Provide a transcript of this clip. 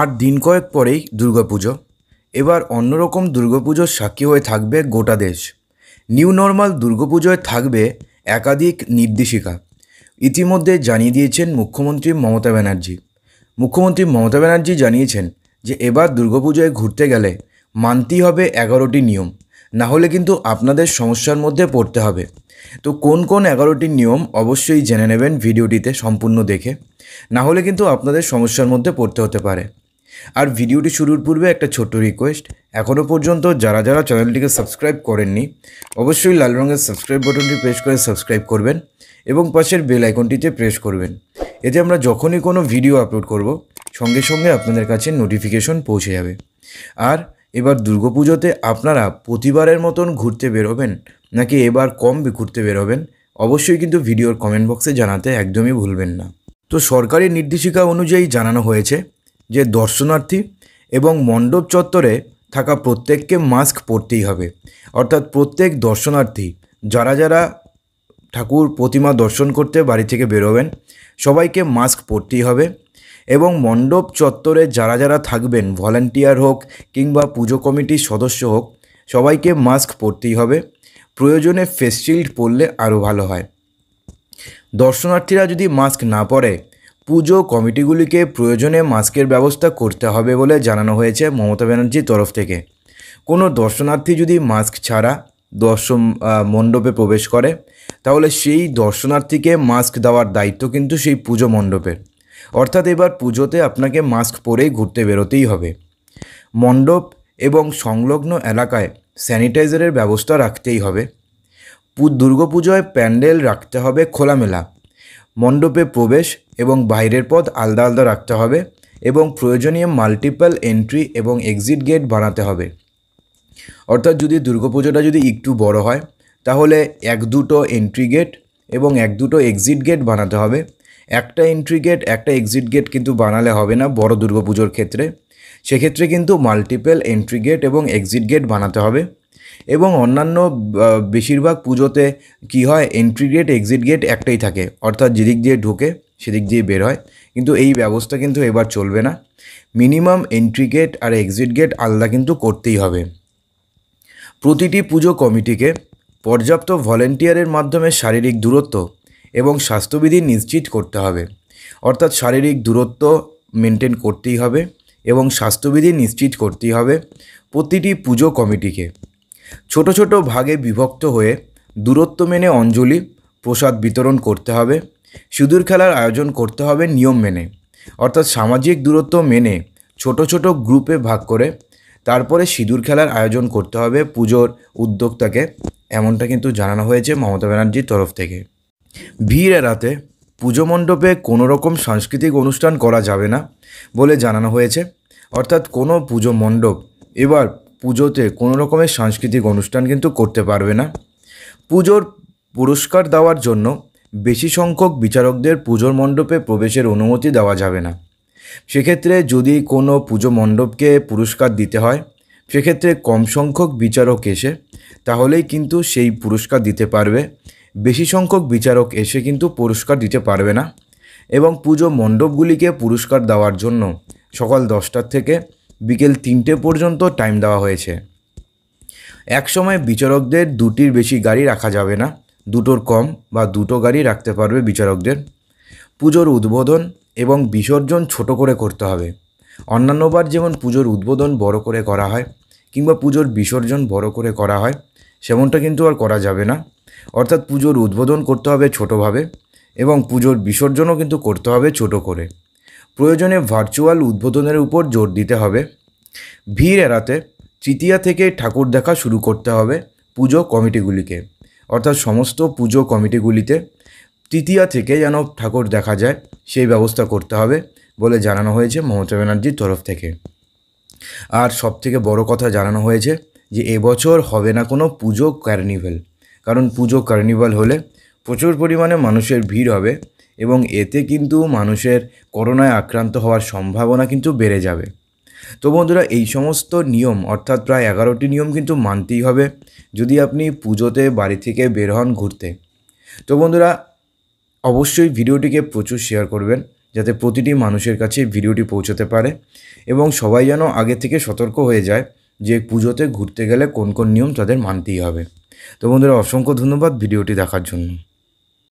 আর দিন কয়েক পরেই দুর্গাপুজো এবার অন্যরকম দুর্গাপুজোর সাক্ষী হয়ে থাকবে গোটা দেশ নিউ নর্মাল দুর্গাপুজোয় থাকবে একাধিক নির্দেশিকা ইতিমধ্যে জানিয়ে দিয়েছেন মুখ্যমন্ত্রী মমতা ব্যানার্জি মুখ্যমন্ত্রী মমতা ব্যানার্জি জানিয়েছেন যে এবার দুর্গাপুজোয় ঘুরতে গেলে মানতেই হবে এগারোটি নিয়ম না হলে কিন্তু আপনাদের সমস্যার মধ্যে পড়তে হবে তো কোন কোন এগারোটি নিয়ম অবশ্যই জেনে নেবেন ভিডিওটিতে সম্পূর্ণ দেখে না হলে কিন্তু আপনাদের সমস্যার মধ্যে পড়তে হতে পারে আর ভিডিওটি শুরুর পূর্বে একটা ছোট্ট রিকোয়েস্ট এখনও পর্যন্ত যারা যারা চ্যানেলটিকে সাবস্ক্রাইব করেননি অবশ্যই লাল রঙের সাবস্ক্রাইব বাটনটি প্রেস করে সাবস্ক্রাইব করবেন এবং পাশের বেল আইকনটিতে প্রেস করবেন এতে আমরা যখনই কোনো ভিডিও আপলোড করব সঙ্গে সঙ্গে আপনাদের কাছে নোটিফিকেশন পৌঁছে যাবে আর এবার দুর্গাপুজোতে আপনারা প্রতিবারের মতন ঘুরতে বেরোবেন নাকি এবার কম ঘুরতে বেরোবেন অবশ্যই কিন্তু ভিডিওর কমেন্ট বক্সে জানাতে একদমই ভুলবেন না তো সরকারি নির্দেশিকা অনুযায়ী জানানো হয়েছে যে দর্শনার্থী এবং মণ্ডপ চত্বরে থাকা প্রত্যেককে মাস্ক পরতেই হবে অর্থাৎ প্রত্যেক দর্শনার্থী যারা যারা ঠাকুর প্রতিমা দর্শন করতে বাড়ি থেকে বেরোবেন সবাইকে মাস্ক পরতেই হবে এবং মণ্ডপ চত্বরে যারা যারা থাকবেন ভলান্টিয়ার হোক কিংবা পুজো কমিটির সদস্য হোক সবাইকে মাস্ক পরতেই হবে প্রয়োজনে ফেস শিল্ড পরলে আরও ভালো হয় দর্শনার্থীরা যদি মাস্ক না পরে পুজো কমিটিগুলিকে প্রয়োজনে মাস্কের ব্যবস্থা করতে হবে বলে জানানো হয়েছে মমতা ব্যানার্জির তরফ থেকে কোনো দর্শনার্থী যদি মাস্ক ছাড়া দর্শন মণ্ডপে প্রবেশ করে তাহলে সেই দর্শনার্থীকে মাস্ক দেওয়ার দায়িত্ব কিন্তু সেই পুজো মণ্ডপের অর্থাৎ এবার পুজোতে আপনাকে মাস্ক পরেই ঘুরতে বেরোতেই হবে মণ্ডপ এবং সংলগ্ন এলাকায় স্যানিটাইজারের ব্যবস্থা রাখতেই হবে দুর্গাপুজোয় প্যান্ডেল রাখতে হবে খোলামেলা মণ্ডপে প্রবেশ এবং বাইরের পথ আলাদা আলাদা রাখতে হবে এবং প্রয়োজনীয় মাল্টিপল এন্ট্রি এবং এক্সিট গেট বানাতে হবে অর্থাৎ যদি দুর্গাপুজোটা যদি একটু বড় হয় তাহলে এক দুটো এন্ট্রি গেট এবং এক দুটো এক্সিট গেট বানাতে হবে একটা এন্ট্রি গেট একটা এক্সিট গেট কিন্তু বানালে হবে না বড় দুর্গাপুজোর ক্ষেত্রে সেক্ষেত্রে কিন্তু মাল্টিপল এন্ট্রি গেট এবং এক্সিট গেট বানাতে হবে এবং অন্যান্য বেশিরভাগ পুজোতে কি হয় এন্ট্রি গেট এক্সিট গেট একটাই থাকে অর্থাৎ যেদিক দিয়ে ঢোকে সেদিক দিয়ে বের হয় কিন্তু এই ব্যবস্থা কিন্তু এবার চলবে না মিনিমাম এন্ট্রি গেট আর এক্সিট গেট আলাদা কিন্তু করতেই হবে প্রতিটি পুজো কমিটিকে পর্যাপ্ত ভলেন্টিয়ারের মাধ্যমে শারীরিক দূরত্ব এবং স্বাস্থ্যবিধি নিশ্চিত করতে হবে অর্থাৎ শারীরিক দূরত্ব মেনটেন করতেই হবে এবং স্বাস্থ্যবিধি নিশ্চিত করতেই হবে প্রতিটি পুজো কমিটিকে ছোট ছোট ভাগে বিভক্ত হয়ে দূরত্ব মেনে অঞ্জলি প্রসাদ বিতরণ করতে হবে সিঁদুর খেলার আয়োজন করতে হবে নিয়ম মেনে অর্থাৎ সামাজিক দূরত্ব মেনে ছোট ছোট গ্রুপে ভাগ করে তারপরে সিঁদুর খেলার আয়োজন করতে হবে পুজোর উদ্যোক্তাকে এমনটা কিন্তু জানানো হয়েছে মমতা ব্যানার্জির তরফ থেকে ভিড় এড়াতে পুজো মণ্ডপে কোনো রকম সাংস্কৃতিক অনুষ্ঠান করা যাবে না বলে জানানো হয়েছে অর্থাৎ কোনো পুজো মণ্ডপ এবার পুজোতে কোনো রকমের সাংস্কৃতিক অনুষ্ঠান কিন্তু করতে পারবে না পুজোর পুরস্কার দেওয়ার জন্য বেশি সংখ্যক বিচারকদের পুজোর মণ্ডপে প্রবেশের অনুমতি দেওয়া যাবে না সেক্ষেত্রে যদি কোনো পুজো মণ্ডপকে পুরস্কার দিতে হয় সেক্ষেত্রে কম সংখ্যক বিচারক এসে তাহলেই কিন্তু সেই পুরস্কার দিতে পারবে বেশি সংখ্যক বিচারক এসে কিন্তু পুরস্কার দিতে পারবে না এবং পুজো মণ্ডপগুলিকে পুরস্কার দেওয়ার জন্য সকাল দশটার থেকে বিকেল তিনটে পর্যন্ত টাইম দেওয়া হয়েছে একসময় বিচারকদের দুটির বেশি গাড়ি রাখা যাবে না দুটোর কম বা দুটো গাড়ি রাখতে পারবে বিচারকদের পুজোর উদ্বোধন এবং বিসর্জন ছোট করে করতে হবে অন্যান্যবার যেমন পুজোর উদ্বোধন বড় করে করা হয় কিংবা পুজোর বিসর্জন বড় করে করা হয় সেমনটা কিন্তু আর করা যাবে না অর্থাৎ পুজোর উদ্বোধন করতে হবে ছোটোভাবে এবং পুজোর বিসর্জনও কিন্তু করতে হবে ছোট করে প্রয়োজনে ভার্চুয়াল উদ্বোধনের উপর জোর দিতে হবে ভিড় এড়াতে তৃতীয়া থেকে ঠাকুর দেখা শুরু করতে হবে পুজো কমিটিগুলিকে অর্থাৎ সমস্ত পুজো কমিটিগুলিতে তৃতীয়া থেকে যেন ঠাকুর দেখা যায় সেই ব্যবস্থা করতে হবে বলে জানানো হয়েছে মমতা ব্যানার্জির তরফ থেকে আর সব থেকে বড় কথা জানানো হয়েছে যে এবছর হবে না কোনো পুজো কার্নিভেল কারণ পুজো কার্নিভাল হলে প্রচুর পরিমাণে মানুষের ভিড় হবে এবং এতে কিন্তু মানুষের করোনায় আক্রান্ত হওয়ার সম্ভাবনা কিন্তু বেড়ে যাবে তো বন্ধুরা এই সমস্ত নিয়ম অর্থাৎ প্রায় এগারোটি নিয়ম কিন্তু মানতেই হবে যদি আপনি পুজোতে বাড়ি থেকে বের হন ঘুরতে তো বন্ধুরা অবশ্যই ভিডিওটিকে প্রচুর শেয়ার করবেন যাতে প্রতিটি মানুষের কাছে ভিডিওটি পৌঁছতে পারে এবং সবাই যেন আগে থেকে সতর্ক হয়ে যায় যে পুজোতে ঘুরতে গেলে কোন কোন নিয়ম তাদের মানতেই হবে তো বন্ধুরা অসংখ্য ধন্যবাদ ভিডিওটি দেখার জন্য